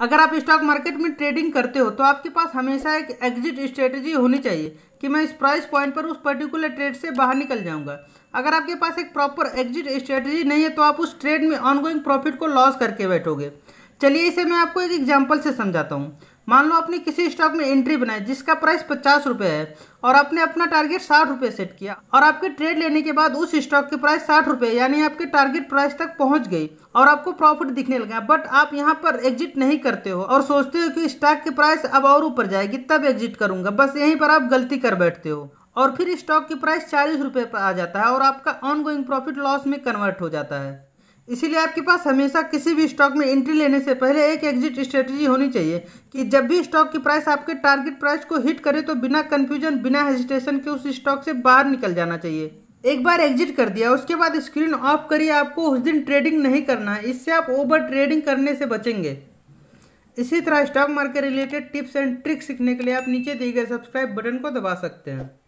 अगर आप stock market में ट्रेडिंग करते हो तो आपके पास हमेशा एक एग्जिट स्ट्रेटजी होनी चाहिए कि मैं इस प्राइस पॉइंट पर उस पर्टिकुलर ट्रेड से बाहर निकल जाऊंगा अगर आपके पास एक प्रॉपर एग्जिट स्ट्रेटजी नहीं है तो आप उस ट्रेड में ऑनगोइंग प्रॉफिट को लॉस करके बैठोगे चलिए इसे मैं आपको एक एग्जाम्पल से समझाता हूँ मान लो आपने किसी स्टॉक में एंट्री बनाई जिसका प्राइस पचास रुपये है और आपने अपना टारगेट साठ रुपये सेट किया और आपके ट्रेड लेने के बाद उस स्टॉक की प्राइस साठ रुपये यानी आपके टारगेट प्राइस तक पहुंच गई और आपको प्रॉफिट दिखने लगा बट आप यहां पर एग्जिट नहीं करते हो और सोचते हो कि स्टॉक की प्राइस अब और ऊपर जाएगी तब एग्जिट करूंगा बस यहीं पर आप गलती कर बैठते हो और फिर स्टॉक की प्राइस चालीस रुपये पर आ जाता है और आपका ऑन गोइंग प्रॉफिट लॉस में कन्वर्ट हो जाता है इसीलिए आपके पास हमेशा किसी भी स्टॉक में एंट्री लेने से पहले एक एग्जिट स्ट्रेटजी होनी चाहिए कि जब भी स्टॉक की प्राइस आपके टारगेट प्राइस को हिट करे तो बिना कंफ्यूजन बिना हेजिटेशन के उस स्टॉक से बाहर निकल जाना चाहिए एक बार एग्जिट कर दिया उसके बाद स्क्रीन ऑफ करिए आपको उस दिन ट्रेडिंग नहीं करना है इससे आप ओवर ट्रेडिंग करने से बचेंगे इसी तरह stock market related tips and tricks सीखने के लिए आप नीचे दिए गए सब्सक्राइब बटन को दबा सकते हैं